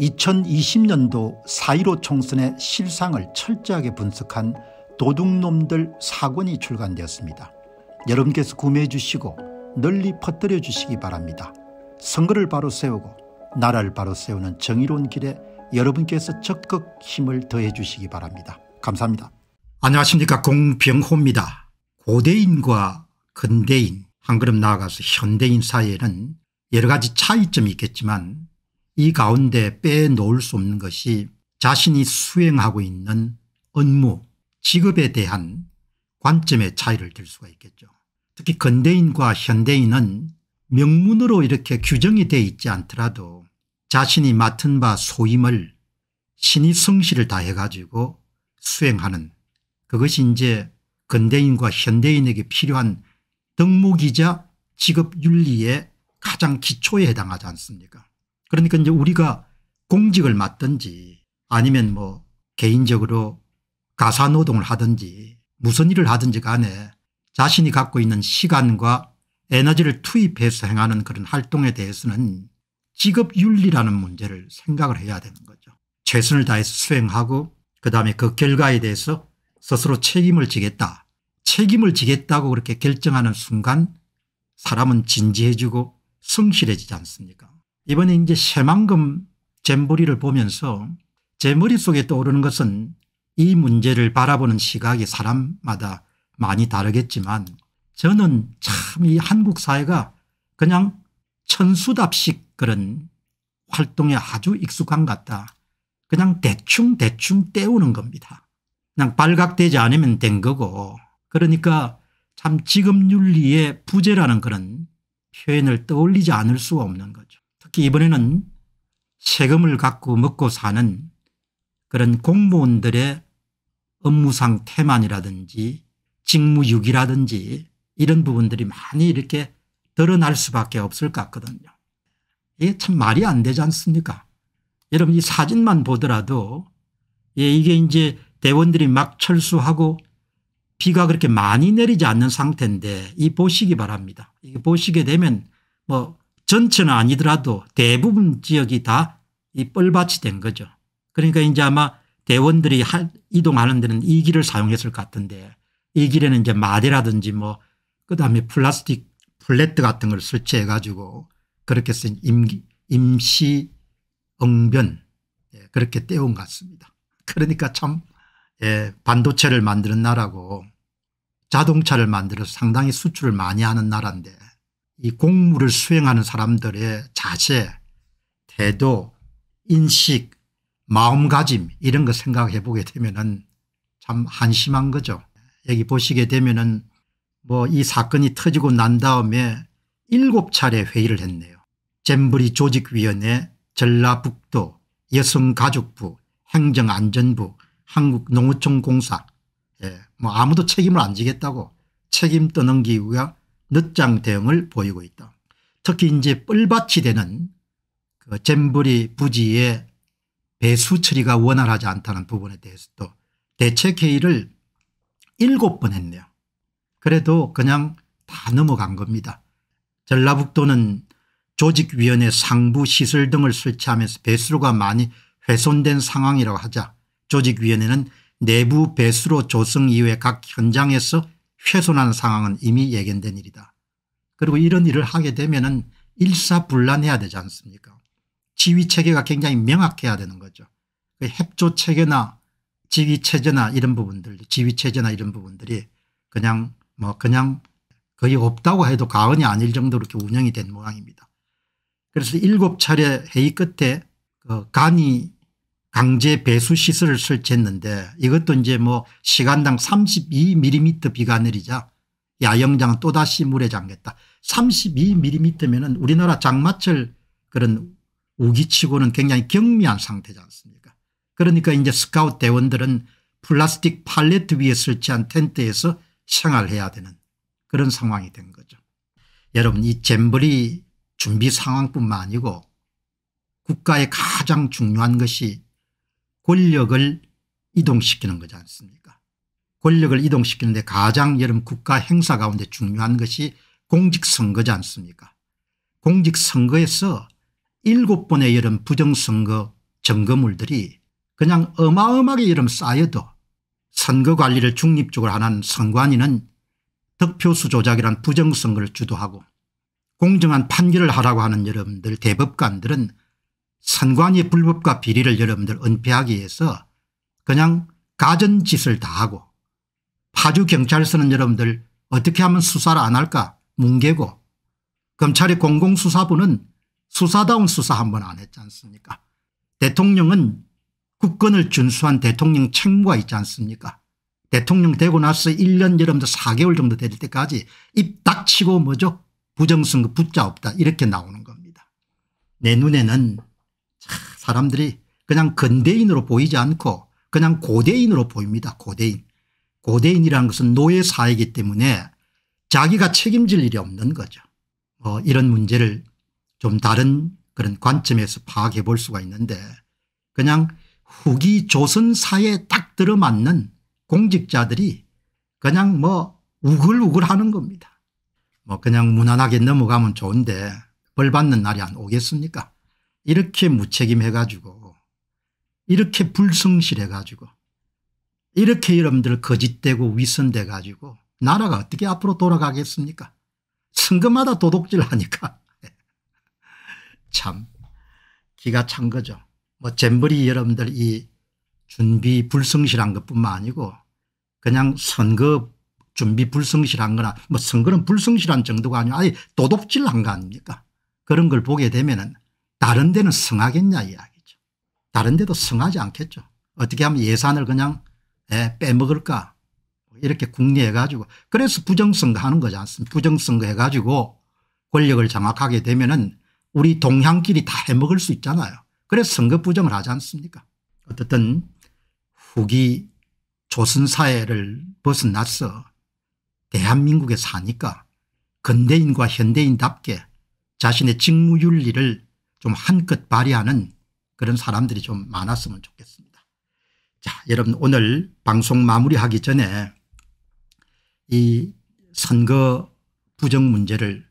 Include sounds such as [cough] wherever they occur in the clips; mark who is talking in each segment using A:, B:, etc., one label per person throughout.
A: 2020년도 4.15 총선의 실상을 철저하게 분석한 도둑놈들 사권이 출간되었습니다. 여러분께서 구매해 주시고 널리 퍼뜨려 주시기 바랍니다. 선거를 바로 세우고 나라를 바로 세우는 정의로운 길에 여러분께서 적극 힘을 더해 주시기 바랍니다. 감사합니다. 안녕하십니까 공병호입니다. 고대인과 근대인 한 걸음 나아가서 현대인 사이에는 여러 가지 차이점이 있겠지만 이 가운데 빼놓을 수 없는 것이 자신이 수행하고 있는 업무 직업에 대한 관점의 차이를 들 수가 있겠죠. 특히 근대인과 현대인은 명문으로 이렇게 규정이 돼 있지 않더라도 자신이 맡은 바 소임을 신이 성실을 다해 가지고 수행하는 그것이 이제 근대인과 현대인에게 필요한 덕목이자 직업윤리의 가장 기초에 해당하지 않습니까 그러니까 이제 우리가 공직을 맡든지 아니면 뭐 개인적으로 가사노동을 하든지 무슨 일을 하든지 간에 자신이 갖고 있는 시간과 에너지를 투입해서 행하는 그런 활동에 대해서는 직업윤리라는 문제를 생각을 해야 되는 거죠. 최선을 다해서 수행하고 그다음에 그 결과에 대해서 스스로 책임을 지겠다. 책임을 지겠다고 그렇게 결정하는 순간 사람은 진지해지고 성실해지지 않습니까 이번에 이제 새만금 잼버리를 보면서 제 머릿속에 떠오르는 것은 이 문제를 바라보는 시각이 사람마다 많이 다르겠지만 저는 참 이 한국 사회가 그냥 천수답식 그런 활동에 아주 익숙한 것 같다. 그냥 대충 대충 때우는 겁니다. 그냥 발각되지 않으면 된 거고 그러니까 참 지금 윤리의 부재라는 그런 표현을 떠올리지 않을 수가 없는 거죠. 특히 이번에는 세금을 갖고 먹고 사는 그런 공무원들의 업무상 태만이라든지 직무유기라든지 이런 부분들이 많이 이렇게 드러날 수밖에 없을 것 같거든요. 이게 참 말이 안 되지 않습니까 여러분 이 사진만 보더라도 예, 이게 이제 대원들이 막 철수하고 비가 그렇게 많이 내리지 않는 상태인데 이 보시기 바랍니다. 이게 보시게 되면 뭐 전체는 아니더라도 대부분 지역이 다 이 뻘밭이 된 거죠. 그러니까 이제 아마 대원들이 이동하는 데는 이 길을 사용했을 것 같은데 이 길에는 이제 마대라든지 뭐 그다음에 플라스틱 플랫 같은 걸 설치해 가지고 그렇게 쓴 임기, 임시 응변 예, 그렇게 떼온 것 같습니다. 그러니까 참 예, 반도체를 만드는 나라고 자동차를 만들어서 상당히 수출을 많이 하는 나라인데 이 공무를 수행하는 사람들의 자세 태도 인식 마음가짐 이런 거 생각해 보게 되면 은참 한심한 거죠. 여기 보시게 되면 은뭐 이 사건이 터지고 난 다음에 일곱 차례 회의를 했네요. 잼브리 조직위원회 전라북도 여성가족부 행정안전부 한국농어촌공사 예, 뭐 아무도 책임을 안 지겠다고 책임 떠넘기고요 늦장 대응을 보이고 있다. 특히 이제 뻘밭이 되는 그 잼버리 부지의 배수 처리가 원활하지 않다는 부분에 대해서도 대책회의를 일곱 번 했네요. 그래도 그냥 다 넘어간 겁니다. 전라북도는 조직위원회 상부 시설 등을 설치하면서 배수로가 많이 훼손된 상황이라고 하자 조직위원회는 내부 배수로 조성 이후에 각 현장에서 훼손한 상황은 이미 예견된 일이다. 그리고 이런 일을 하게 되면 은 일사불란해야 되지 않습니까 지휘체계가 굉장히 명확해야 되는 거죠. 그 협조체계나 지휘체제나 이런 부분들 지휘체제나 이런 부분들이 그냥 뭐 그냥 거의 없다고 해도 과언이 아닐 정도로 이렇게 운영이 된 모양입니다. 그래서 일곱 차례 회의 끝에 그 간이 강제 배수 시설을 설치했는데 이것도 이제 뭐 시간당 32mm 비가 내리자 야영장은 또다시 물에 잠겼다. 32mm면은 우리나라 장마철 그런 우기치고는 굉장히 경미한 상태지 않습니까 그러니까 이제 스카웃 대원들은 플라스틱 팔레트 위에 설치한 텐트에서 생활해야 되는 그런 상황이 된 거죠. 여러분 이 잼버리 준비 상황뿐만 아니고 국가의 가장 중요한 것이 권력을 이동시키는 거지 않습니까 권력을 이동시키는데 가장 여름 국가 행사 가운데 중요한 것이 공직선거지 않습니까 공직선거에서 일곱 번의 여름 부정선거 점거물들이 그냥 어마어마하게 여름 쌓여도 선거관리를 중립적으로 하는 선관위는 득표수 조작이란 부정선거를 주도하고 공정한 판결을 하라고 하는 여러분들 대법관들은 선관위 불법과 비리를 여러분들 은폐하기 위해서 그냥 가전짓을 다 하고 파주경찰서는 여러분들 어떻게 하면 수사를 안 할까 뭉개고 검찰의 공공수사부는 수사다운 수사 한 번 안 했지 않습니까 대통령은 국권을 준수한 대통령 책무가 있지 않습니까 대통령 되고 나서 1년 여러분들 4개월 정도 될 때까지 입 닥치고 뭐죠 부정선거 붙자 없다 이렇게 나오는 겁니다 내 눈에는 사람들이 그냥 근대인으로 보이지 않고 그냥 고대인으로 보입니다. 고대인. 고대인이라는 것은 노예 사회이기 때문에 자기가 책임질 일이 없는 거죠. 뭐 이런 문제를 좀 다른 그런 관점에서 파악해 볼 수가 있는데 그냥 후기 조선사에 딱 들어맞는 공직자들이 그냥 뭐 우글우글 하는 겁니다. 뭐 그냥 무난하게 넘어가면 좋은데 벌 받는 날이 안 오겠습니까 이렇게 무책임해 가지고 이렇게 불성실해 가지고 이렇게 여러분들 거짓되고 위선돼 가지고 나라가 어떻게 앞으로 돌아가겠습니까 선거마다 도둑질하니까 [laughs] 참 기가 찬 거죠. 뭐 잼버리 여러분들 이 준비 불성실한 것뿐만 아니고 그냥 선거 준비 불성실한 거나 뭐 선거는 불성실한 정도가 아니고 아예 도둑질한 거 아닙니까 그런 걸 보게 되면 은 다른 데는 승하겠냐 이야기죠. 다른 데도 성하지 않겠죠. 어떻게 하면 예산을 그냥 에, 예, 빼먹을까 이렇게 궁리해가지고 그래서 부정선거 하는 거지 않습니까 부정선거 해가지고 권력을 장악하게 되면은 우리 동향끼리 다 해먹을 수 있잖아요. 그래서 선거 부정을 하지 않습니까 어쨌든 후기 조선사회를 벗어났어 대한민국에 사니까 근대인과 현대인답게 자신의 직무윤리를 좀 한껏 발휘하는 그런 사람들이 좀 많았으면 좋겠습니다. 자 여러분 오늘 방송 마무리하기 전에 이 선거 부정 문제를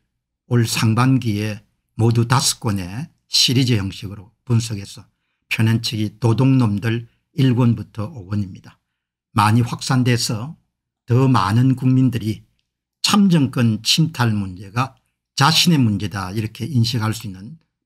A: 올 상반기에 모두 다섯 권의 시리즈 형식으로 분석해서 편현책이 도둑놈들 1권부터 5권입니다. 많이 확산돼서 더 많은 국민들이 참정권 침탈 문제가 자신의 문제다 이렇게 인식할 수 있는